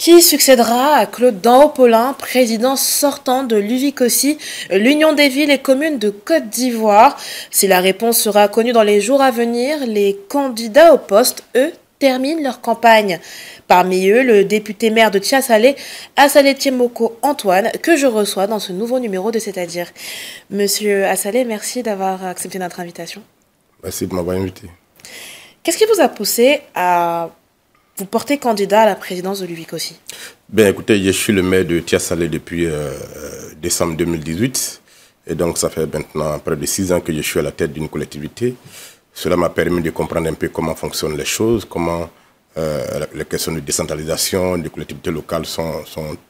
qui succédera à Claude Danopolin, président sortant de l'UVICOSI, l'Union des villes et communes de Côte d'Ivoire. Si la réponse sera connue dans les jours à venir, les candidats au poste, eux, terminent leur campagne. Parmi eux, le député maire de Tchassalé, Assalé Tiemoko Antoine, que je reçois dans ce nouveau numéro de C'est-à-dire. Monsieur Assalé, merci d'avoir accepté notre invitation. Merci de m'avoir invité. Qu'est-ce qui vous a poussé à vous portez candidat à la présidence de l'UVIC aussi Bien, écoutez, je suis le maire de Tiassalé depuis euh, euh, décembre 2018. Et donc, ça fait maintenant près de six ans que je suis à la tête d'une collectivité. Cela m'a permis de comprendre un peu comment fonctionnent les choses, comment euh, les questions de décentralisation des collectivités locales sont,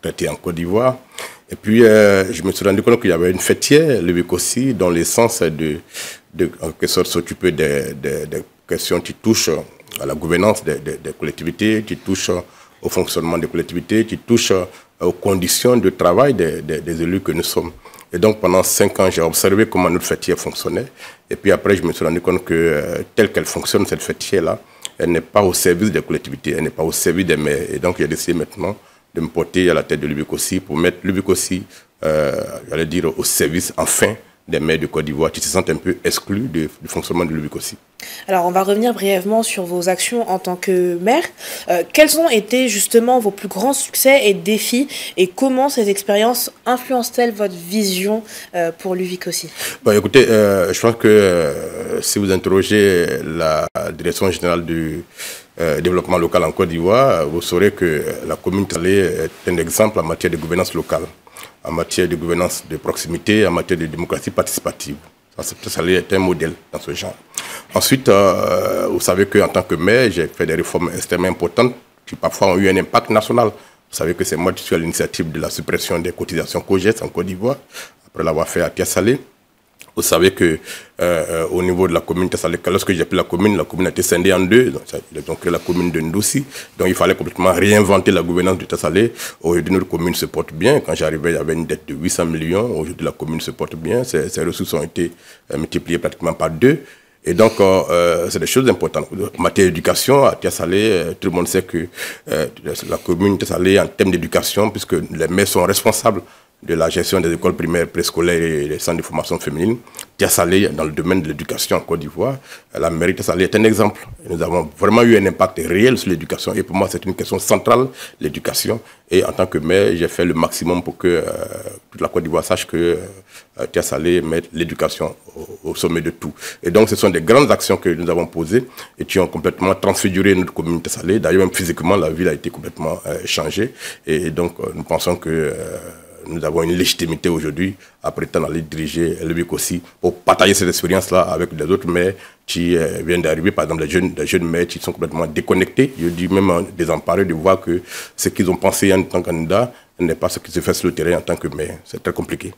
traitées en Côte d'Ivoire. Et puis, je me suis rendu compte qu'il y avait une fêtière, le aussi, dont l'essence est de, en s'occuper des, des, qui qui euh, à la gouvernance des, collectivités, qui touchent euh, au fonctionnement des collectivités, qui touchent euh, aux conditions de travail des, élus que nous sommes. Et donc pendant cinq ans, j'ai observé comment notre fêtière fonctionnait. Et puis après, je me suis rendu compte que telle qu'elle fonctionne, cette fêtière-là, elle n'est pas au service des collectivités, elle n'est pas au service des maires. Et donc j'ai décidé maintenant de me porter à la tête de l'UBIC aussi pour mettre l'UBIC aussi, j'allais dire, au service enfin des maires de Côte d'Ivoire qui se sentent un peu exclus du fonctionnement de l'UBIC aussi. Alors, on va revenir brièvement sur vos actions en tant que maire. Euh, quels ont été justement vos plus grands succès et défis et comment ces expériences influencent-elles votre vision euh, pour l'UVIC aussi Écoutez, euh, je pense que si vous interrogez la direction générale du développement local en Côte d'Ivoire, vous saurez que la commune est un exemple en matière de gouvernance locale en matière de gouvernance de proximité, en matière de démocratie participative. Ça, ça est un modèle dans ce genre. Ensuite, euh, vous savez qu'en tant que maire, j'ai fait des réformes extrêmement importantes qui parfois ont eu un impact national. Vous savez que c'est moi qui suis à l'initiative de la suppression des cotisations COGES en Côte d'Ivoire, après l'avoir fait à Thiers-Salé. Vous savez que euh, euh, au niveau de la commune de Tassalé, lorsque j'ai pris la commune, la commune a été scindée en deux. Donc, ils ont créé la commune de Ndoussi. Donc il fallait complètement réinventer la gouvernance de Tassalé. Aujourd'hui, notre commune se porte bien. Quand j'arrivais, il y une dette de 800 millions. Aujourd'hui, la commune se porte bien. Ses, ressources ont été euh, multipliées pratiquement par deux. Et donc, c'est des choses importantes. En matière d'éducation, à Tassalé, tout le monde sait que la commune Tassalé, en termes d'éducation, puisque les maires sont responsables de la gestion des écoles primaires, préscolaires et des centres de formation féminine. Thiers-Salé, dans le domaine de l'éducation en Côte d'Ivoire, la mairie Tiassalé est un exemple. Nous avons vraiment eu un impact réel sur l'éducation et pour moi c'est une question centrale, l'éducation. Et en tant que maire, j'ai fait le maximum pour que toute euh, la Côte d'Ivoire sache que euh, Tia salé met l'éducation au, sommet de tout. Et donc ce sont des grandes actions que nous avons posées et qui ont complètement transfiguré notre commune salé D'ailleurs, même physiquement, la ville a été complètement euh, changée. Et donc nous pensons que nous avons une légitimité aujourd'hui à prétendre aller diriger le aussi pour partager cette expérience-là avec les autres maires qui euh, viennent d'arriver, par exemple les jeunes, les jeunes maires qui sont complètement déconnectés, je dis même euh, désemparés de voir que ce qu'ils ont pensé en tant que candidat n'est pas ce qui se fait sur le terrain en tant que maire. C'est très compliqué.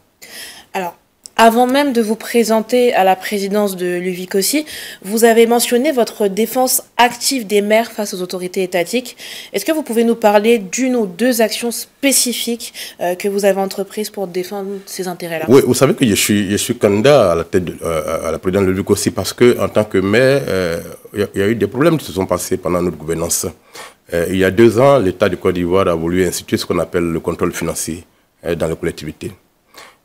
Alors, avant même de vous présenter à la présidence de l'UVICOSI, vous avez mentionné votre défense active des maires face aux autorités étatiques. Est-ce que vous pouvez nous parler d'une ou deux actions spécifiques euh, que vous avez entreprises pour défendre ces intérêts-là Oui, vous savez que je suis, candidat à la, tête de, euh, à la présidence de parce que en tant que maire, euh, il y, y, a eu des problèmes qui se sont passés pendant notre gouvernance. il y a deux ans, l'État du Côte d'Ivoire a voulu instituer ce qu'on appelle le contrôle financier dans les collectivités.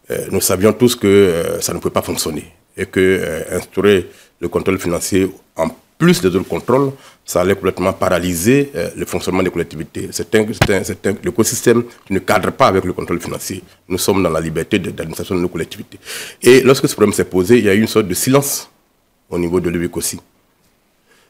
Euh, nous savions tous que euh, ça ne pouvait pas fonctionner et que euh, instaurer le contrôle financier en plus des autres contrôles, ça allait complètement paralyser le fonctionnement des collectivités. C'est un, écosystème qui ne cadre pas avec le contrôle financier. Nous sommes dans la liberté d'administration de, nos collectivités. Et lorsque ce problème s'est posé, il y a eu une sorte de silence au niveau de aussi.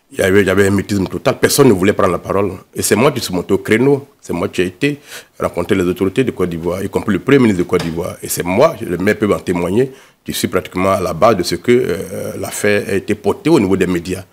Il y, avait, un métisme total. Personne ne voulait prendre la parole. Et c'est moi qui suis monté au créneau. C'est moi qui ai été rencontrer les autorités de Côte d'Ivoire, y compris le Premier ministre de Côte d'Ivoire. Et c'est moi, le maire peut en témoigner, qui suis pratiquement à la base de ce que euh, l'affaire a été portée au niveau des médias.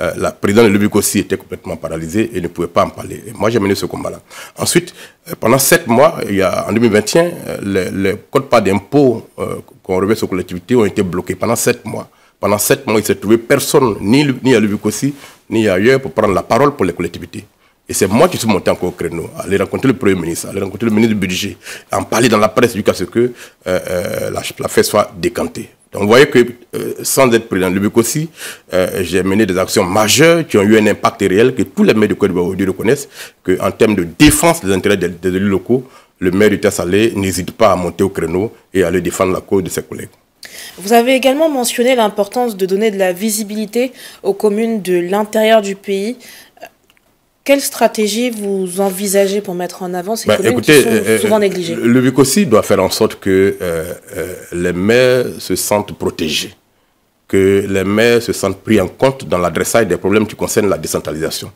Euh, la présidente de Lubic aussi était complètement paralysée et ne pouvait pas en parler. Et moi, j'ai mené ce combat-là. Ensuite, euh, pendant sept mois, il y a, en 2021, euh, les, code codes pas d'impôts qu'on qu'on sur la collectivité ont été bloqués pendant sept mois. Pendant sept mois, il s'est trouvé personne, ni, ni à Lubikossi, ni ailleurs, pour prendre la parole pour les collectivités. Et c'est moi qui suis monté encore au créneau, aller rencontrer le Premier ministre, aller rencontrer le ministre du budget, en parler dans la presse jusqu'à ce que euh, euh, la, la fête soit décantée. Donc vous voyez que euh, sans être président de j'ai mené des actions majeures qui ont eu un impact réel que tous les maires de Côte d'Ivoire reconnaissent, qu'en termes de défense des intérêts des, élus locaux, le maire du Tassalé n'hésite pas à monter au créneau et à aller défendre la cause de ses collègues. Vous avez également mentionné l'importance de donner de la visibilité aux communes de l'intérieur du pays. Quelle stratégie vous envisagez pour mettre en avant ces bah, communes euh, souvent euh, négligées Le BIC aussi doit faire en sorte que euh, les maires se sentent protégés, que les maires se sentent pris en compte dans l'adressage des problèmes qui concernent la décentralisation.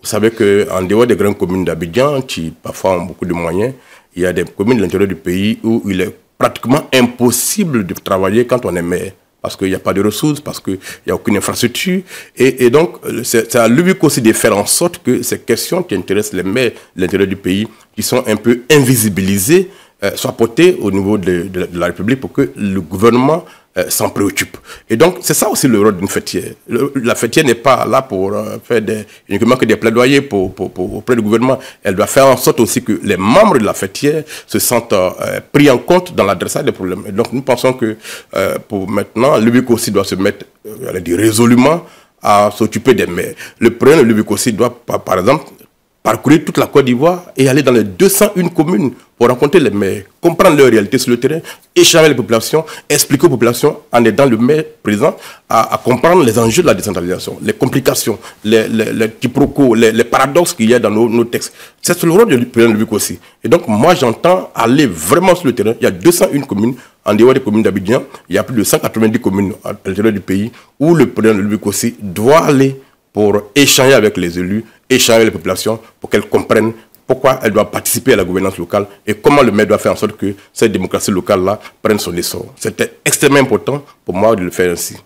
Vous savez qu'en dehors des grandes communes d'Abidjan, qui parfois ont beaucoup de moyens, il y a des communes de l'intérieur du pays où il est pratiquement impossible de travailler quand on est maire. Parce qu'il n'y a pas de ressources, parce qu'il n'y a aucune infrastructure. Et, donc, euh, c'est à lui aussi de faire en sorte que ces questions qui intéressent les maires, l'intérêt du pays, qui sont un peu invisibilisées, euh, soient portées au niveau de la République pour que le gouvernement euh, s'en préoccupe. Et donc, c'est ça aussi le rôle d'une fêtière. la fêtière n'est pas là pour euh, faire des, uniquement que des plaidoyers pour, pour, pour, auprès du gouvernement. Elle doit faire en sorte aussi que les membres de la fêtière se sentent euh, pris en compte dans l'adressage des problèmes. Et donc, nous pensons que pour maintenant, le aussi doit se mettre, dire, résolument à s'occuper des maires. Le problème de l'UBIC aussi doit, par exemple, parcourir toute la Côte d'Ivoire et aller dans les 201 communes pour rencontrer les maires, comprendre leur réalité sur le terrain, échanger les populations, expliquer aux populations, en aidant le maire présent, à, comprendre les enjeux de la décentralisation, les complications, les, les, les les, paradoxes qu'il y a dans nos, textes. C'est le rôle du président de Luc aussi. Et donc, moi, j'entends aller vraiment sur le terrain. Il y a 201 communes, en dehors des communes d'Abidjan, il y a plus de 190 communes à l'intérieur du pays où le président de Luc aussi doit aller pour échanger avec les élus échanger les populations pour qu'elles comprennent pourquoi elles doivent participer à la gouvernance locale et comment le maire doit faire en sorte que cette démocratie locale-là prenne son essor. C'était extrêmement important pour moi de le faire ainsi.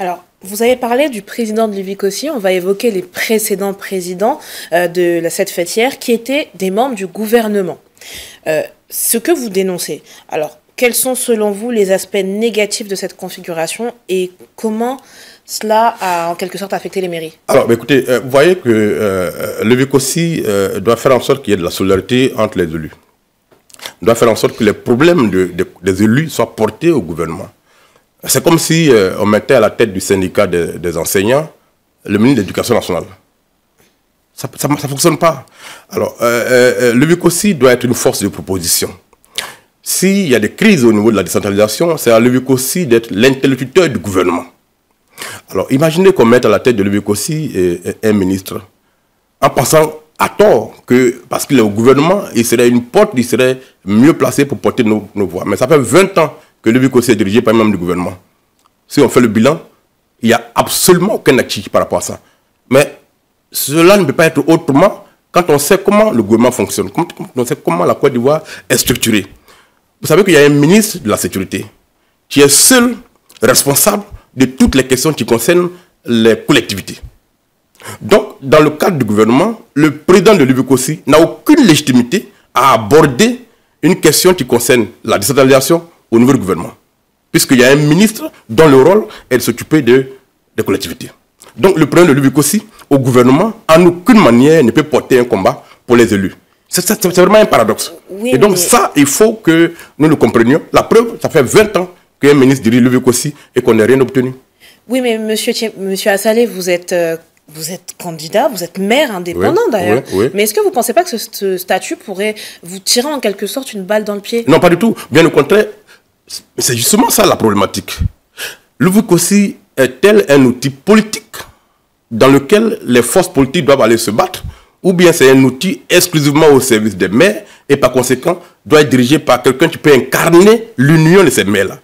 Alors, vous avez parlé du président de lévis aussi. On va évoquer les précédents présidents euh, de cette fêtière qui étaient des membres du gouvernement. Euh, ce que vous dénoncez, alors, quels sont selon vous les aspects négatifs de cette configuration et comment cela a en quelque sorte affecté les mairies Alors, écoutez, euh, vous voyez que euh, euh, le VIC aussi doit faire en sorte qu'il y ait de la solidarité entre les élus. Il doit faire en sorte que les problèmes des élus soient portés au gouvernement. C'est comme si on mettait à la tête du syndicat des enseignants le ministre de l'Éducation nationale. Ça ne fonctionne pas. Alors, le VIC aussi doit être une force de proposition. S'il y a des crises au niveau de la décentralisation, c'est à le VIC aussi d'être l'interlocuteur du gouvernement. Alors imaginez qu'on mette à la tête de aussi eh, eh, un ministre, en pensant à tort que, parce qu'il est au gouvernement, il serait une porte, il serait mieux placé pour porter nos, voix. Mais ça fait 20 ans que l'UBCOSI est dirigé par un membre du gouvernement. Si on fait le bilan, il n'y a absolument aucun actif par rapport à ça. Mais cela ne peut pas être autrement quand on sait comment le gouvernement fonctionne, quand on sait comment la Côte d'Ivoire est structurée. Vous savez qu'il y a un ministre de la Sécurité qui est seul responsable de toutes les questions qui concernent les collectivités. Donc, dans le cadre du gouvernement, le président de aussi n'a aucune légitimité à aborder une question qui concerne la décentralisation au nouveau gouvernement. Puisqu'il y a un ministre dont le rôle est de s'occuper des collectivités. Donc, le président de aussi au gouvernement, en aucune manière, ne peut porter un combat pour les élus. C'est vraiment un paradoxe. Et donc, ça, il faut que nous le comprenions. La preuve, ça fait 20 ans qu'un ministre dirige le aussi et qu'on n'ait rien obtenu. Oui, mais monsieur, monsieur Assalé, vous êtes euh, vous êtes candidat, vous êtes maire indépendant d'ailleurs. Mais est-ce que vous ne pensez pas que ce, statut pourrait vous tirer en quelque sorte une balle dans le pied Non, pas du tout. Bien au contraire, c'est justement ça la problématique. Le aussi est-elle un outil politique dans lequel les forces politiques doivent aller se battre Ou bien c'est un outil exclusivement au service des maires et par conséquent doit être dirigé par quelqu'un qui peut incarner l'union de ces maires-là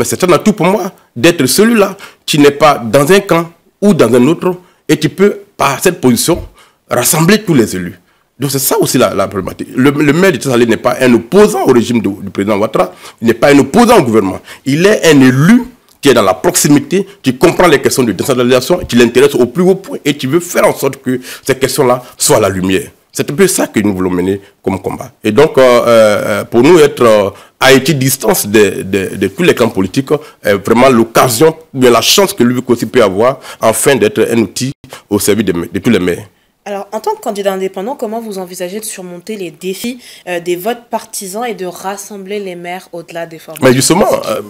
mais c'est un atout pour moi d'être celui-là. Tu n'es pas dans un camp ou dans un autre et tu peux, par cette position, rassembler tous les élus. Donc c'est ça aussi la, problématique. Le, maire de Tassalé n'est pas un opposant au régime du président Ouattara, il n'est pas un opposant au gouvernement. Il est un élu qui est dans la proximité, qui comprend les questions de décentralisation, qui l'intéresse au plus haut point et qui veut faire en sorte que ces questions-là soient à la lumière. C'est un peu ça que nous voulons mener comme combat. Et donc, euh, euh, pour nous, être euh, à une distance de, de, tous les camps politiques est vraiment l'occasion, de la chance que aussi peut avoir, enfin, d'être un outil au service de, de tous les maires. Alors, en tant que candidat indépendant, comment vous envisagez de surmonter les défis euh, des votes partisans et de rassembler les maires au-delà des formes Mais justement, euh,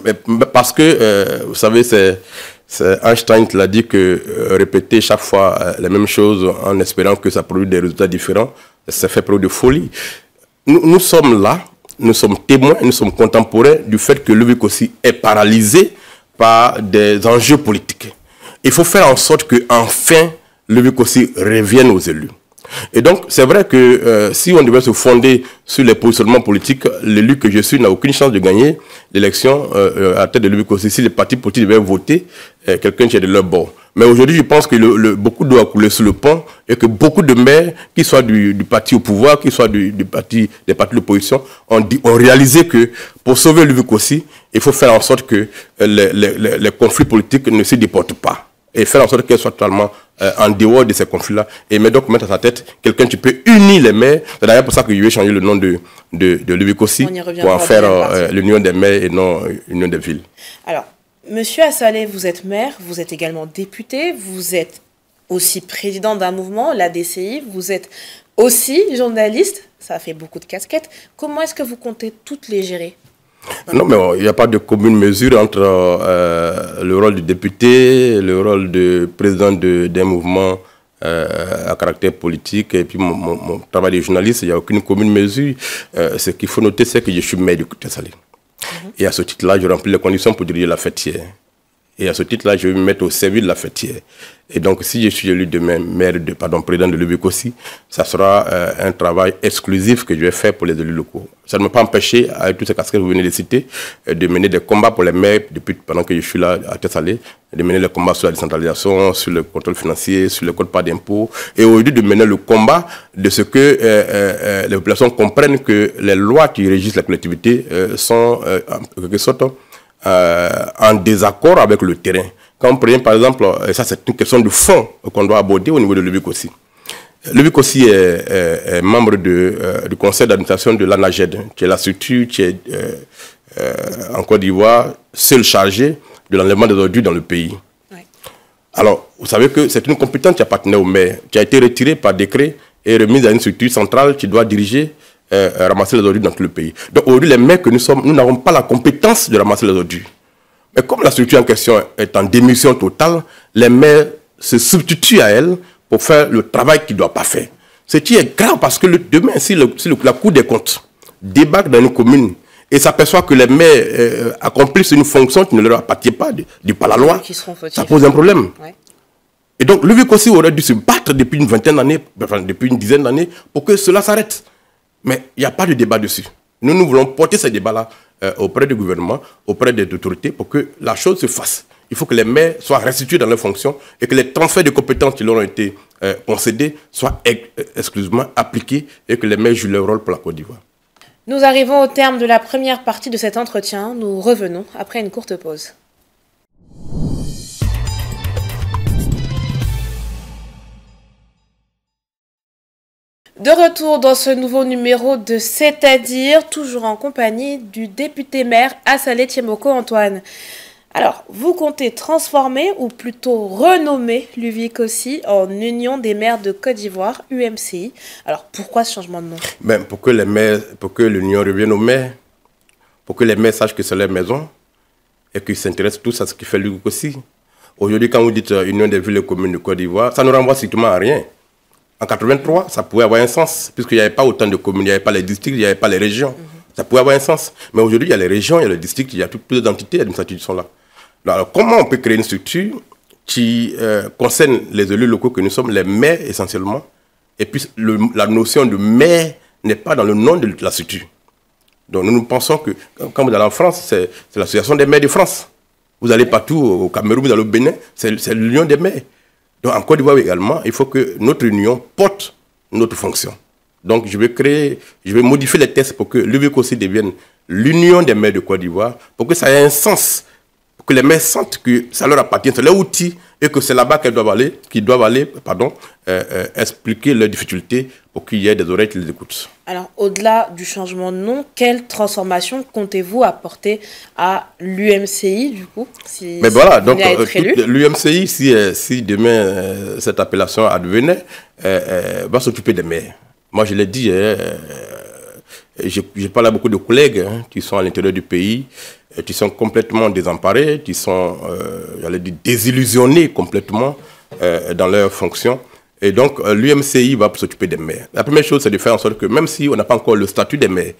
parce que, euh, vous savez, c'est Einstein qui l'a dit que répéter chaque fois la même chose en espérant que ça produise des résultats différents, ça fait preuve de folie. Nous, sommes là, nous sommes témoins, nous sommes contemporains du fait que le aussi est paralysé par des enjeux politiques. Il faut faire en sorte que enfin le Kossi revienne aux élus. Et donc, c'est vrai que euh, si on devait se fonder sur les positionnements politiques, l'élu que je suis n'a aucune chance de gagner l'élection euh, euh, à tête de le Si les partis politiques devaient voter, quelqu'un qui est de leur bord. Mais aujourd'hui, je pense que le, beaucoup doit couler sous le pont et que beaucoup de maires, qu'ils soient du, parti au pouvoir, qu'ils soient du, parti, des partis d'opposition, ont, ont réalisé que pour sauver le aussi il faut faire en sorte que les, les conflits politiques ne se déportent pas et faire en sorte qu'elle soit totalement euh, en dehors de ces conflits-là et mais donc mettre à sa tête quelqu'un qui peut unir les maires. C'est d'ailleurs pour ça que vais changé le nom de, de, de pour en faire euh, l'union des maires et non euh, l'union des villes. Alors, Monsieur Assalé, vous êtes maire, vous êtes également député, vous êtes aussi président d'un mouvement, la DCI, vous êtes aussi journaliste, ça fait beaucoup de casquettes. Comment est-ce que vous comptez toutes les gérer non, mais il n'y a pas de commune mesure entre euh, le rôle de député, le rôle de président d'un mouvement euh, à caractère politique et puis mon, travail de journaliste. Il n'y a aucune commune mesure. Euh, ce qu'il faut noter, c'est que je suis maire du Côte Mm Et à ce titre-là, je remplis les conditions pour diriger la fête hier. Et à ce titre-là, je vais me mettre au service de la fêtière. Et donc, si je suis élu demain maire de, pardon, président de l'UBIC aussi, ça sera euh, un travail exclusif que je vais faire pour les élus locaux. Ça ne m'a pas empêché, avec tous ces casquettes que vous venez de citer, euh, de mener des combats pour les maires depuis pendant que je suis là à Tessalé, de mener les combats sur la décentralisation, sur le contrôle financier, sur le code pas d'impôt, et aujourd'hui de mener le combat de ce que euh, euh, euh, les populations comprennent que les lois qui régissent la collectivité sont en quelque sorte euh, en désaccord avec le terrain. Quand on prend par exemple, euh, et ça c'est une question de fond qu'on doit aborder au niveau de l'UBIC aussi. L'UBIC aussi est, membre euh, du conseil d'administration de l'ANAGED, qui est la structure qui est en Côte d'Ivoire seule chargée de l'enlèvement des ordures dans le pays. Alors, vous savez que c'est une compétence qui appartenait au maire, qui a été retirée par décret et remise à une structure centrale qui doit diriger euh, ramasser les ordures dans tout le pays. Donc aujourd'hui, les maires que nous sommes, nous n'avons pas la compétence de ramasser les ordures. Mais comme la structure en question est en démission totale, les maires se substituent à elle pour faire le travail qu'ils ne doivent pas faire. Ce qui est grave parce que demain, si, la Cour des comptes débarque dans une commune et s'aperçoit que les maires euh, accomplissent une fonction qui ne leur appartient pas, du par la loi, ça pose un problème. Et donc, le VIC aussi aurait dû se battre depuis une vingtaine d'années, enfin, depuis une dizaine d'années, pour que cela s'arrête. Mais il n'y a pas de débat dessus. Nous, nous voulons porter ce débat-là euh, auprès du gouvernement, auprès des autorités, pour que la chose se fasse. Il faut que les maires soient restitués dans leurs fonctions et que les transferts de compétences qui leur ont été euh, concédés soient euh, exclusivement appliqués et que les maires jouent leur rôle pour la Côte d'Ivoire. Nous arrivons au terme de la première partie de cet entretien. Nous revenons après une courte pause. De retour dans ce nouveau numéro de C'est-à-dire, toujours en compagnie du député maire Assalé Tiemoko Antoine. Alors, vous comptez transformer ou plutôt renommer l'UVIC aussi en Union des maires de Côte d'Ivoire, UMCI. Alors, pourquoi ce changement de nom ben, Pour que les maires, pour que l'Union revienne aux maires, pour que les maires sachent que c'est leur maison et qu'ils s'intéressent tous à ce qui fait l'UVIC aussi. Aujourd'hui, quand vous dites euh, Union des villes et communes de Côte d'Ivoire, ça ne renvoie strictement à rien. En 83, ça pouvait avoir un sens, puisqu'il n'y avait pas autant de communes, il n'y avait pas les districts, il n'y avait pas les régions. Ça pouvait avoir un sens. Mais aujourd'hui, il y a les régions, il y a les districts, il y a toutes les entités administratives des institutions là. Alors, comment on peut créer une structure qui euh, concerne les élus locaux que nous sommes, les maires essentiellement, et puis la notion de maire n'est pas dans le nom de la structure. Donc nous, nous pensons que quand vous allez en France, c'est l'association des maires de France. Vous allez partout au Cameroun, vous allez au Bénin, c'est l'union des maires. Donc en Côte d'Ivoire également, il faut que notre union porte notre fonction. Donc je vais créer, je vais modifier les tests pour que Véco aussi devienne l'union des maires de Côte d'Ivoire, pour que ça ait un sens, pour que les maires sentent que ça leur appartient, c'est leur outil et que c'est là-bas qu'elles doivent aller, qu'ils doivent aller, pardon, euh, euh, expliquer leurs difficultés pour qu'il y ait des oreilles qui les écoutent. Alors, au-delà du changement de nom, quelle transformation comptez-vous apporter à l'UMCI, du coup si, Mais voilà, donc euh, l'UMCI, si, si, demain cette appellation advenait, va s'occuper des maires. Moi, je l'ai dit, j'ai parlé parle à beaucoup de collègues hein, qui sont à l'intérieur du pays, euh, qui sont complètement désemparés, qui sont, euh, j'allais dire, désillusionnés complètement euh, dans leurs fonctions. Et donc, l'UMCI va s'occuper des maires. La première chose, c'est de faire en sorte que, même si on n'a pas encore le statut des maires,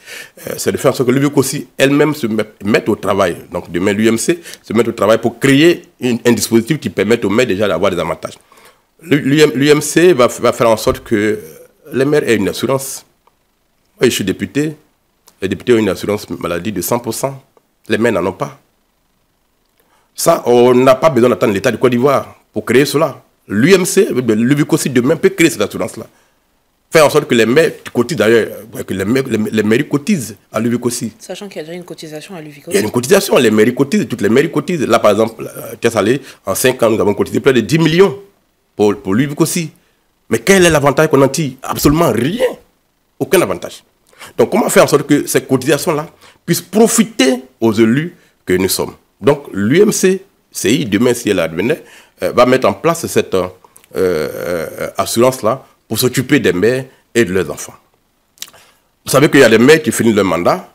c'est de faire en sorte que l'UBUC aussi, elle-même, se mette au travail. Donc, demain, l'UMC se mette au travail pour créer une, un dispositif qui permette aux maires déjà d'avoir des avantages. L'UMC va, va, faire en sorte que les maires aient une assurance Oh, je suis député. Les députés ont une assurance maladie de 100%. Les maires n'en ont pas. Ça, on n'a pas besoin d'attendre l'État du Côte d'Ivoire pour créer cela. L'UMC, de demain peut créer cette assurance-là. Faire en sorte que les maires cotisent d'ailleurs, que les, maires, les, cotisent à l'UVICOSI. Sachant qu'il y a déjà une cotisation à l'UVICOSI. Il y a une cotisation, les maires cotisent, toutes les maires cotisent. Là, par exemple, euh, en 5 ans, nous avons cotisé près de 10 millions pour, pour Mais quel est l'avantage qu'on en tire Absolument rien. Aucun avantage. Donc comment faire en sorte que ces cotisations-là puissent profiter aux élus que nous sommes Donc l'UMC, CI, demain si elle advenait, euh, va mettre en place cette euh, euh, assurance-là pour s'occuper des mères et de leurs enfants. Vous savez qu'il y a des maires qui finissent leur mandat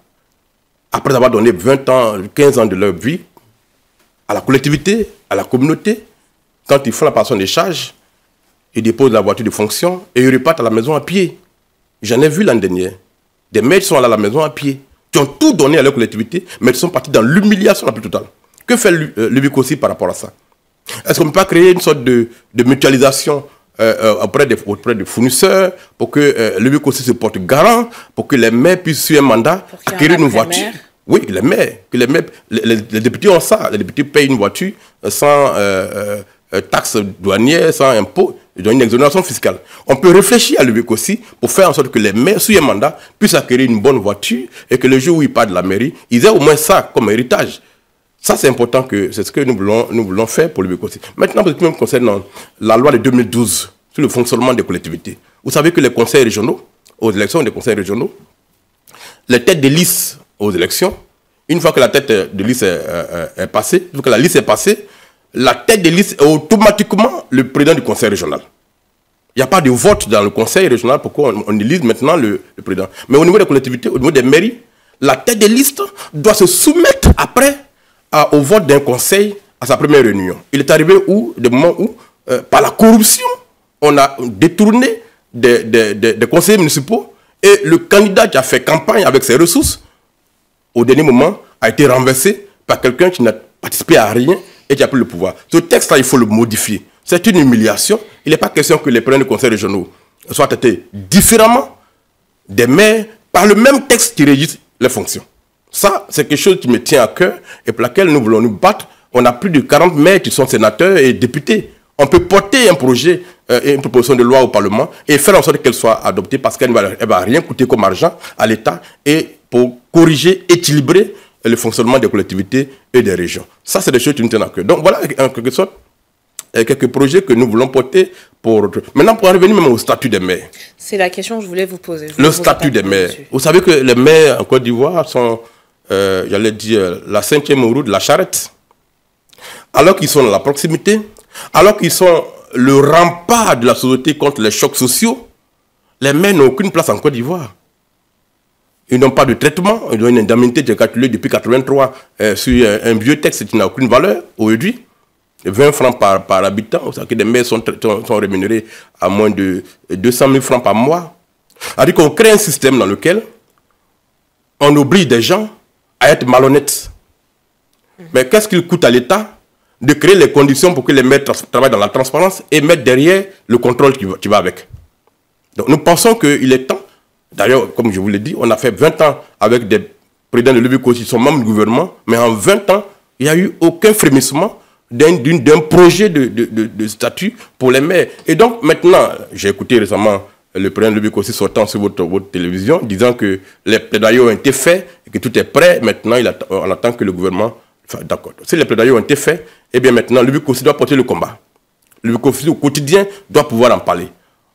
après avoir donné 20 ans, 15 ans de leur vie à la collectivité, à la communauté. Quand ils font la personne des charges, ils déposent la voiture de fonction et ils repartent à la maison à pied. J'en ai vu l'an dernier. Des maires sont allés à la maison à pied, qui ont tout donné à leur collectivité, mais ils sont partis dans l'humiliation la plus totale. Que fait euh, l'UBIC aussi par rapport à ça Est-ce qu'on ne peut pas créer une sorte de, mutualisation euh, euh, auprès, des, fournisseurs, pour que le aussi se porte garant, pour que les maires puissent suivre un mandat, acquérir une voiture. Oui, les maires, les, maires députés ont ça. Les députés payent une voiture sans euh, taxes douanières, sans impôts, ils une exonération fiscale. On peut réfléchir à l'UBIC aussi pour faire en sorte que les maires, sous un mandat, puissent acquérir une bonne voiture et que le jour où ils partent de la mairie, ils aient au moins ça comme héritage. Ça, c'est important que c'est ce que nous voulons, nous voulons faire pour l'UBIC aussi. Maintenant, pour ce qui me concerne hein, la loi de 2012 sur le fonctionnement des collectivités, vous savez que les conseils régionaux, aux élections des conseils régionaux, les têtes de liste aux élections, une fois que la tête de liste est, est passée, une fois que la liste est passée, la tête des listes est automatiquement le président du conseil régional. Il n'y a pas de vote dans le conseil régional pourquoi on élise maintenant le, président. Mais au niveau des collectivités, au niveau des mairies, la tête des listes doit se soumettre après au vote d'un conseil à sa première réunion. Il est arrivé où, des moments où, euh, par la corruption, on a détourné des, conseils des conseillers municipaux et le candidat qui a fait campagne avec ses ressources, au dernier moment, a été renversé par quelqu'un qui n'a participé à rien et tu n'as pris le pouvoir. Ce texte-là, il faut le modifier. C'est une humiliation. Il n'est pas question que les présidents du conseil régionaux soient traités différemment des maires par le même texte qui régit les fonctions. Ça, c'est quelque chose qui me tient à cœur et pour laquelle nous voulons nous battre. On a plus de 40 maires qui sont sénateurs et députés. On peut porter un projet et euh, une proposition de loi au Parlement et faire en sorte qu'elle soit adoptée parce qu'elle ne va, va, rien coûter comme argent à l'État et pour corriger, équilibrer le fonctionnement des collectivités et des régions. Ça, c'est des choses qui nous tiennent à cœur. Donc voilà, en quelque sorte, euh, quelques projets que nous voulons porter pour... Maintenant, pour revenir même au statut des maires. C'est la question que je voulais vous poser. le statut des maires. Vous savez que les maires en Côte d'Ivoire sont, euh, j'allais dire, la cinquième roue de la charrette. Alors qu'ils sont dans la proximité, alors qu'ils sont le rempart de la société contre les chocs sociaux, les maires n'ont aucune place en Côte d'Ivoire. Ils n'ont pas de traitement, ils ont une indemnité, de calculé depuis 1983 euh, sur euh, un vieux texte qui n'a aucune valeur aujourd'hui. 20 francs par, par habitant, ça que des maires sont, rémunérés à moins de 200 000 francs par mois. Alors qu'on crée un système dans lequel on oblige des gens à être malhonnêtes. Mais qu'est-ce qu'il coûte à l'État de créer les conditions pour que les maires travaillent dans la transparence et mettent derrière le contrôle qui va, qui va avec Donc nous pensons qu'il est temps D'ailleurs, comme je vous l'ai dit, on a fait 20 ans avec des présidents de l'UBICO qui sont membres du gouvernement, mais en 20 ans, il n'y a eu aucun frémissement d'un projet de, statut pour les maires. Et donc maintenant, j'ai écouté récemment le président de l'UBICO sortant sur votre, télévision, disant que les plaidoyers ont été faits et que tout est prêt. Maintenant, on attend que le gouvernement... D'accord. Si les plaidoyers ont été faits, eh bien maintenant, l'UBICO doit porter le combat. L'UBICO au quotidien doit pouvoir en parler.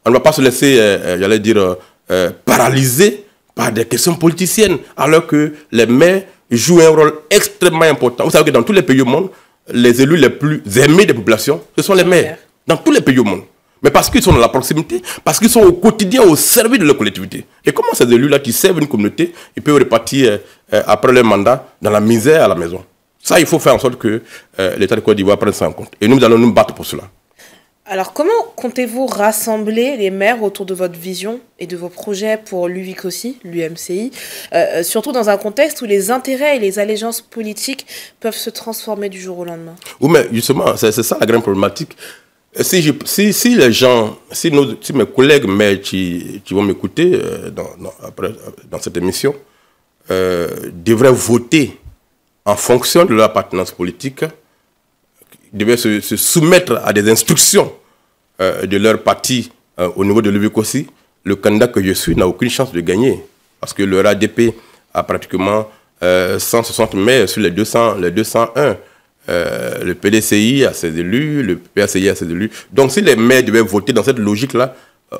On ne va pas se laisser, euh, euh, j'allais dire... Euh, euh, paralysés par des questions politiciennes, alors que les maires jouent un rôle extrêmement important. Vous savez que dans tous les pays au monde, les élus les plus aimés des populations, ce sont les maires. Dans tous les pays au monde. Mais parce qu'ils sont dans la proximité, parce qu'ils sont au quotidien au service de leur collectivité. Et comment ces élus-là qui servent une communauté, ils peuvent repartir euh, après leur mandat dans la misère à la maison Ça, il faut faire en sorte que euh, l'État de Côte d'Ivoire prenne ça en compte. Et nous allons nous battre pour cela. Alors comment comptez-vous rassembler les maires autour de votre vision et de vos projets pour l'UVIC aussi, l'UMCI, euh, euh, surtout dans un contexte où les intérêts et les allégeances politiques peuvent se transformer du jour au lendemain Oui, mais justement, c'est ça la grande problématique. Euh, si, si, les gens, si, nos, mes collègues maires qui, vont m'écouter dans, cette émission devraient voter en fonction de leur appartenance politique, devraient se, soumettre à des instructions euh, de leur parti euh, au niveau de l'Ubicosi, le candidat que je suis n'a aucune chance de gagner. Parce que le RADP a pratiquement 160 euh, maires sur les, 200, les 201. le PDCI a ses élus, le PACI a ses élus. Donc si les maires devaient voter dans cette logique-là,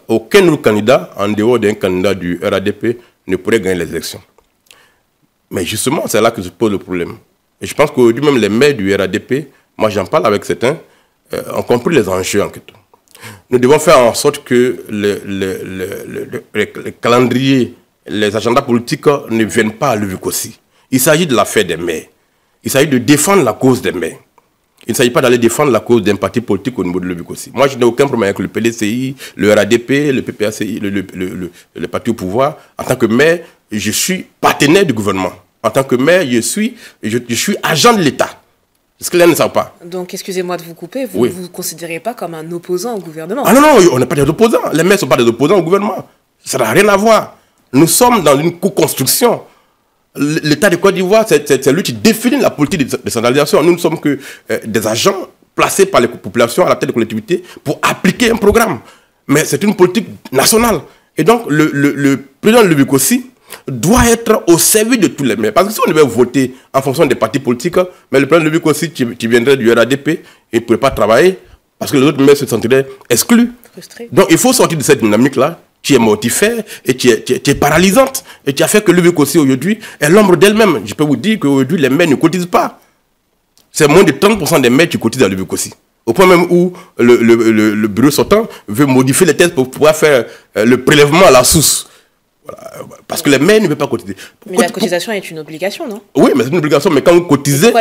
aucun autre candidat, en dehors d'un candidat du RADP, ne pourrait gagner les élections. Mais justement, c'est là que se pose le problème. Et je pense qu'aujourd'hui, même les maires du RADP, moi j'en parle avec certains, ont compris les enjeux en question. Nous devons faire en sorte que le, le, calendrier, les agendas politiques ne viennent pas à l'UVCOSI. Il s'agit de l'affaire des maires. Il s'agit de défendre la cause des maires. Il ne s'agit pas d'aller défendre la cause d'un parti politique au niveau de l'UVCOSI. Moi, je n'ai aucun problème avec le PDCI, le RADP, le PPACI, le, parti au pouvoir. En tant que maire, je suis partenaire du gouvernement. En tant que maire, je suis, je suis agent de l'État ce que les gens ne savent pas. Donc, excusez-moi de vous couper, vous ne vous considérez pas comme un opposant au gouvernement Ah non, non, on n'est pas des opposants. Les maires ne sont pas des opposants au gouvernement. Ça n'a rien à voir. Nous sommes dans une co-construction. L'État de Côte d'Ivoire, c'est lui qui définit la politique de centralisation. Nous ne sommes que euh, des agents placés par les populations à la tête des collectivités pour appliquer un programme. Mais c'est une politique nationale. Et donc, le, le, le président Lubic aussi, doit être au service de tous les maires. Parce que si on devait voter en fonction des partis politiques, mais le plan de lui aussi, tu, viendrais du RADP et tu ne pourrais pas travailler parce que les autres maires se sentiraient exclus. Donc il faut sortir de cette dynamique-là qui est mortifère et qui est, paralysante et qui a fait que le aussi aujourd'hui est l'ombre d'elle-même. Je peux vous dire qu'aujourd'hui, les maires ne cotisent pas. C'est moins de 30% des maires qui cotisent à le aussi. Au point même où le, le, le, le bureau sortant veut modifier les tests pour pouvoir faire euh, le prélèvement à la source. Parce que les maires ne peuvent pas cotiser. mais la cotisation est une obligation, non Oui, mais c'est une obligation. Mais quand vous cotisez,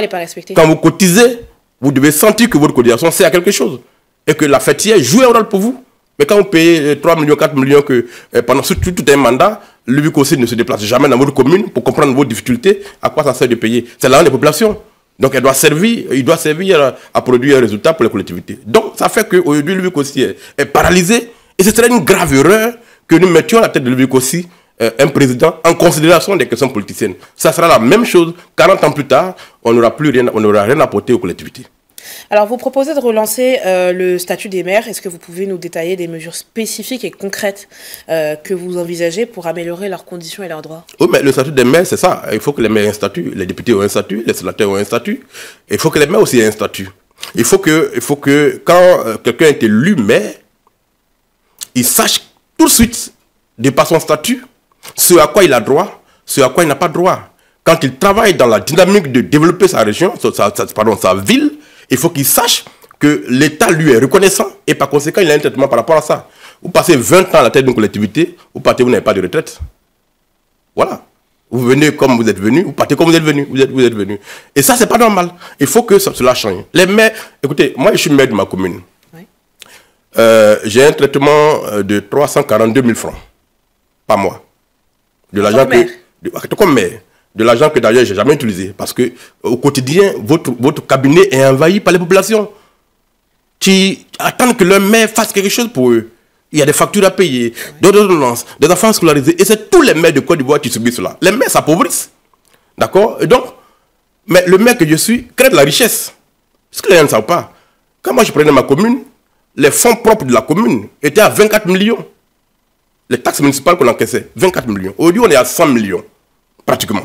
quand vous cotisez, vous devez sentir que votre cotisation sert à quelque chose. Et que la hier joue un rôle pour vous. Mais quand vous payez 3 euh, millions, 4 millions que, euh, pendant tout, un mandat, le aussi ne se déplace jamais dans votre commune pour comprendre vos difficultés, à quoi ça sert de payer C'est l'argent des populations. Donc elle doit servir, il doit servir à, produire un résultat pour les collectivités. Donc ça fait qu'aujourd'hui, le conseil est paralysé. Et ce serait une grave erreur que nous mettions à la tête de l'UBIC aussi euh, un président en considération des questions politiciennes. Ça sera la même chose. 40 ans plus tard, on n'aura plus rien, on n'aura rien apporté aux collectivités. Alors, vous proposez de relancer euh, le statut des maires. Est-ce que vous pouvez nous détailler des mesures spécifiques et concrètes euh, que vous envisagez pour améliorer leurs conditions et leurs droits oh, mais le statut des maires, c'est ça. Il faut que les maires aient un statut, les députés ont un statut, les sénateurs ont un statut. Il faut que les maires aussi aient un statut. Il faut que, il faut que quand quelqu'un est élu maire, il sache tout de suite, de par son statut, ce à quoi il a droit, ce à quoi il n'a pas droit. Quand il travaille dans la dynamique de développer sa région, sa, pardon, sa ville, il faut qu'il sache que l'État lui est reconnaissant et par conséquent, il a un traitement par rapport à ça. Vous passez 20 ans à la tête d'une collectivité, vous partez, vous n'avez pas de retraite. Voilà. Vous venez comme vous êtes venu, vous partez comme vous êtes venu, vous êtes, vous êtes venu. Et ça, c'est pas normal. Il faut que cela change. Les maires, écoutez, moi, je suis maire de ma commune. Euh, j'ai un traitement euh, de 342 000 francs par mois. De l'argent que. De, ah, comme maire. De l'argent que d'ailleurs j'ai jamais utilisé. Parce que au quotidien, votre, votre cabinet est envahi par les populations qui attendent que leur maire fasse quelque chose pour eux. Il y a des factures à payer, des enfants scolarisés. Et c'est tous les maires de Côte d'Ivoire qui subissent cela. Les maires s'appauvrissent. D'accord Et donc, mais le maire que je suis crée de la richesse. Ce que les gens ne savent pas. Quand moi je prenais ma commune, les fonds propres de la commune étaient à 24 millions. Les taxes municipales qu'on encaissait, 24 millions. Aujourd'hui, on est à 100 millions, pratiquement.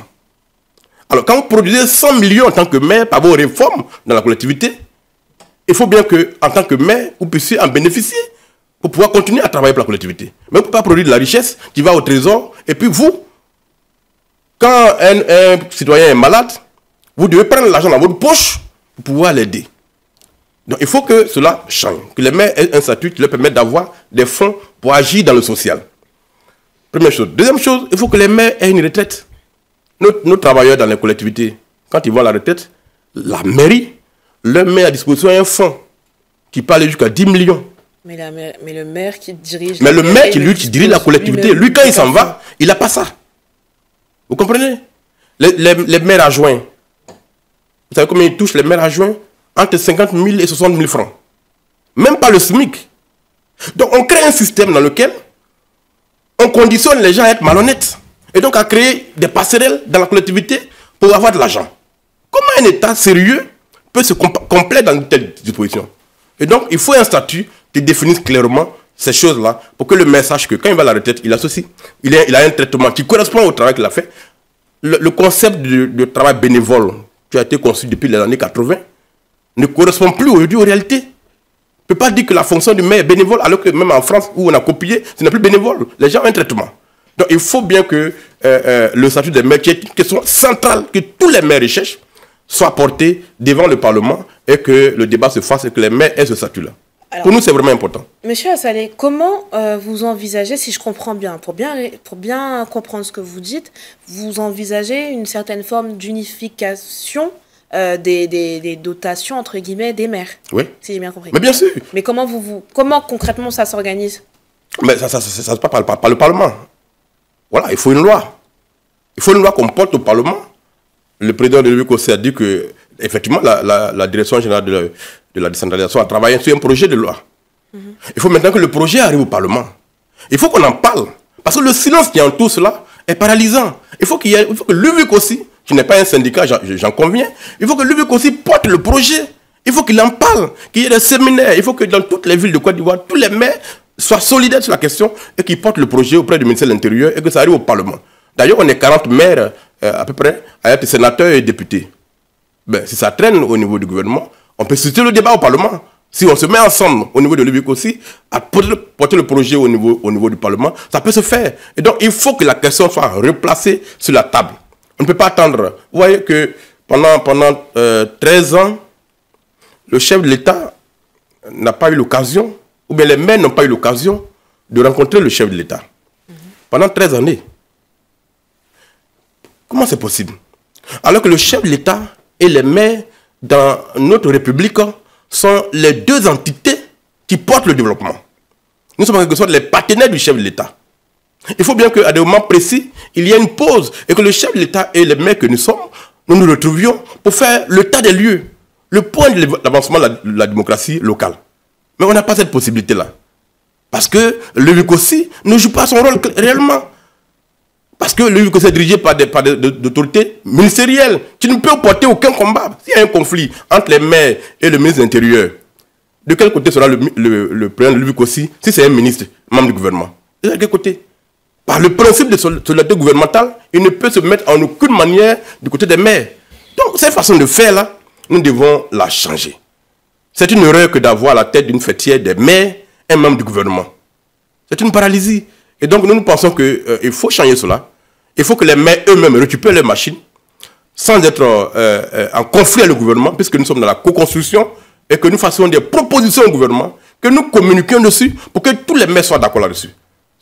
Alors, quand vous produisez 100 millions en tant que maire par vos réformes dans la collectivité, il faut bien que, en tant que maire, vous puissiez en bénéficier pour pouvoir continuer à travailler pour la collectivité. Mais vous ne pouvez pas produire de la richesse qui va au trésor. Et puis vous, quand un citoyen est malade, vous devez prendre l'argent dans votre poche pour pouvoir l'aider. Donc il faut que cela change, que les maires aient un statut qui leur permette d'avoir des fonds pour agir dans le social. Première chose. Deuxième chose, il faut que les maires aient une retraite. Nos, travailleurs dans les collectivités, quand ils voient la retraite, la mairie leur met à disposition un fonds qui peut jusqu'à 10 millions. Mais, le maire qui dirige... Mais le maire lui, dirige la collectivité, lui, quand il s'en va, il n'a pas ça. Vous comprenez les, les, les maires adjoints, vous savez combien ils touchent les maires adjoints entre 50 000 et 60 000 francs. Même pas le SMIC. Donc on crée un système dans lequel on conditionne les gens à être malhonnêtes. Et donc à créer des passerelles dans la collectivité pour avoir de l'argent. Comment un État sérieux peut se complaire dans une telle disposition Et donc il faut un statut qui définisse clairement ces choses-là pour que le message que quand il va à la retraite, il associe. Il a, il a un traitement qui correspond au travail qu'il a fait. Le, concept de, de, travail bénévole qui a été conçu depuis les années 80 ne correspond plus aujourd'hui aux réalités. On ne peut pas dire que la fonction du maire est bénévole, alors que même en France, où on a copié, ce n'est plus bénévole. Les gens ont un traitement. Donc il faut bien que euh, euh, le statut des maires, qui est une question centrale que tous les maires recherchent, soit porté devant le Parlement et que le débat se fasse et que les maires aient ce statut-là. Pour nous, c'est vraiment important. Monsieur Assalé, comment euh, vous envisagez, si je comprends bien, pour bien, pour bien comprendre ce que vous dites, vous envisagez une certaine forme d'unification euh, des, des, dotations, entre guillemets, des maires. Oui. Si j'ai bien compris. Mais bien sûr. Mais comment, vous, vous, comment concrètement ça s'organise Mais ça ne ça, ça, passe pas par, le Parlement. Voilà, il faut une loi. Il faut une loi qu'on porte au Parlement. Le président de aussi a dit que, effectivement, la, direction générale de la, décentralisation a travaillé sur un projet de loi. Mhm. Il faut maintenant que le projet arrive au Parlement. Il faut qu'on en parle. Parce que le silence qui entoure cela est paralysant. Il faut qu'il y ait, il faut que l'UVIC aussi tu n'es pas un syndicat, j'en conviens. Il faut que l'UBIC aussi porte le projet. Il faut qu'il en parle, qu'il y ait des séminaires. Il faut que dans toutes les villes de Côte d'Ivoire, tous les maires soient solidaires sur la question et qu'ils portent le projet auprès du ministère de l'Intérieur et que ça arrive au Parlement. D'ailleurs, on est 40 maires euh, à peu près à être sénateurs et députés. Ben, si ça traîne au niveau du gouvernement, on peut susciter le débat au Parlement. Si on se met ensemble au niveau de l'UBIC aussi, à porter le, projet au niveau, au niveau du Parlement, ça peut se faire. Et donc, il faut que la question soit replacée sur la table. On ne peut pas attendre. Vous voyez que pendant, pendant 13 euh, ans, le chef de l'État n'a pas eu l'occasion, ou bien les maires n'ont pas eu l'occasion de rencontrer le chef de l'État. Mhm. Pendant 13 années. Comment c'est possible Alors que le chef de l'État et les maires dans notre République sont les deux entités qui portent le développement. Nous sommes en quelque sorte les partenaires du chef de l'État. Il faut bien qu'à des moments précis, il y ait une pause et que le chef de l'État et les maires que nous sommes, nous nous retrouvions pour faire le tas des lieux, le point de l'avancement de, la, démocratie locale. Mais on n'a pas cette possibilité-là. Parce que le Vicossi ne joue pas son rôle réellement. Parce que le Vicossi est dirigé par des, autorités ministérielles. qui ne peuvent porter aucun combat. S'il y a un conflit entre les maires et le ministre intérieur. de quel côté sera le, le, le président de si c'est un ministre, membre du gouvernement De quel côté par le principe de solidarité gouvernementale, il ne peut se mettre en aucune manière du côté des maires. Donc, cette façon de faire, là, nous devons la changer. C'est une erreur que d'avoir à la tête d'une fêtière des maires, un membre du gouvernement. C'est une paralysie. Et donc, nous, pensons qu'il euh, faut changer cela. Il faut que les maires eux-mêmes récupèrent leurs machines sans être euh, euh, en conflit avec le gouvernement, puisque nous sommes dans la co-construction, et que nous fassions des propositions au gouvernement, que nous communiquions dessus pour que tous les maires soient d'accord là-dessus.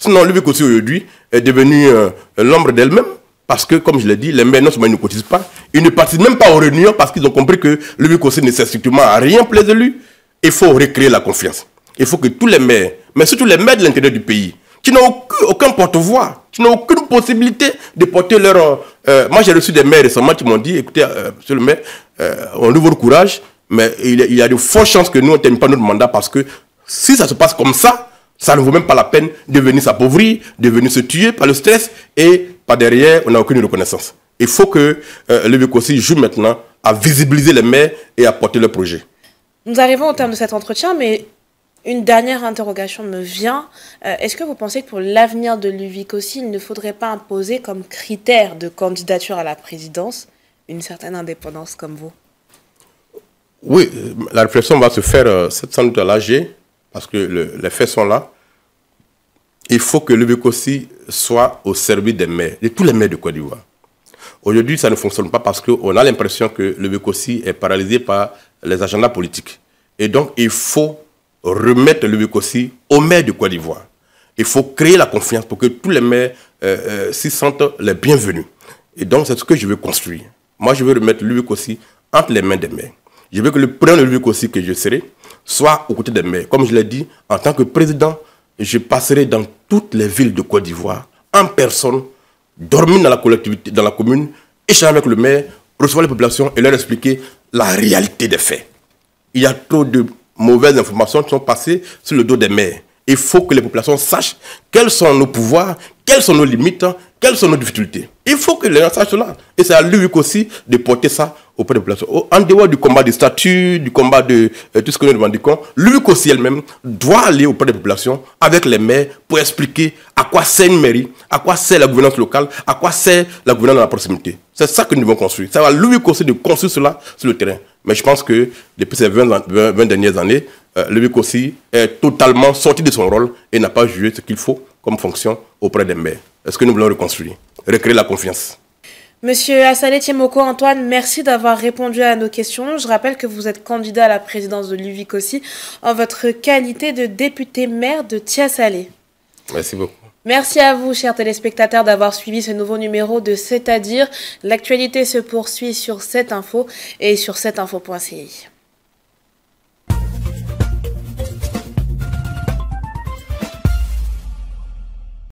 Sinon, le aujourd'hui est devenu euh, l'ombre d'elle-même. Parce que, comme je l'ai dit, les maires non seulement ne cotisent pas, ils ne participent même pas aux réunions parce qu'ils ont compris que le Bikotsi ne sert strictement à rien pour les élus. Il faut recréer la confiance. Il faut que tous les maires, mais surtout les maires de l'intérieur du pays, qui n'ont aucun, porte-voix, qui n'ont aucune possibilité de porter leur... Euh, euh, moi, j'ai reçu des maires récemment qui m'ont dit, écoutez, monsieur le maire, on on ouvre le courage, mais il, y a de fortes chances que nous, on ne termine pas notre mandat parce que si ça se passe comme ça, ça ne vaut même pas la peine de venir s'appauvrir, de venir se tuer par le stress et par derrière, on n'a aucune reconnaissance. Il faut que euh, le joue maintenant à visibiliser les maires et à porter le projet. Nous arrivons au terme de cet entretien, mais une dernière interrogation me vient. Euh, est-ce que vous pensez que pour l'avenir de l'UVIC il ne faudrait pas imposer comme critère de candidature à la présidence une certaine indépendance comme vous Oui, euh, la réflexion va se faire euh, cette 700 à l'AG, parce que les faits sont là il faut que le Bécossi soit au service des maires, de tous les maires de Côte d'Ivoire. Aujourd'hui, ça ne fonctionne pas parce qu'on a l'impression que le Bécossi est paralysé par les agendas politiques. Et donc, il faut remettre le Bécossi aux maires de Côte d'Ivoire. Il faut créer la confiance pour que tous les maires euh, euh, s'y sentent les bienvenus. Et donc, c'est ce que je veux construire. Moi, je veux remettre le Bécossi entre les mains des maires. Je veux que le premier le Bécossi que je serai soit aux côtés des maires. Comme je l'ai dit, en tant que président je passerai dans toutes les villes de Côte d'Ivoire en personne, dormir dans la collectivité, dans la commune, échanger avec le maire, recevoir les populations et leur expliquer la réalité des faits. Il y a trop de mauvaises informations qui sont passées sur le dos des maires. Il faut que les populations sachent quels sont nos pouvoirs, quelles sont nos limites quelles sont nos difficultés Il faut que les gens sachent cela. Et c'est à lui aussi de porter ça auprès des populations. En dehors du combat des statuts, du combat de euh, tout ce que nous revendiquons, lui aussi elle-même doit aller auprès des populations avec les maires pour expliquer à quoi sert une mairie, à quoi sert la gouvernance locale, à quoi sert la gouvernance de la proximité. C'est ça que nous devons construire. Ça va lui aussi de construire cela sur le terrain. Mais je pense que depuis ces 20, dernières années, euh, lui aussi est totalement sorti de son rôle et n'a pas joué ce qu'il faut comme fonction auprès des maires. Est-ce que nous voulons reconstruire, recréer la confiance Monsieur Assalé Tiemoko Antoine, merci d'avoir répondu à nos questions. Je rappelle que vous êtes candidat à la présidence de l'UVIC aussi en votre qualité de député maire de Tiassalé. Merci beaucoup. Merci à vous, chers téléspectateurs, d'avoir suivi ce nouveau numéro de C'est-à-dire. L'actualité se poursuit sur cette info et sur cette infoci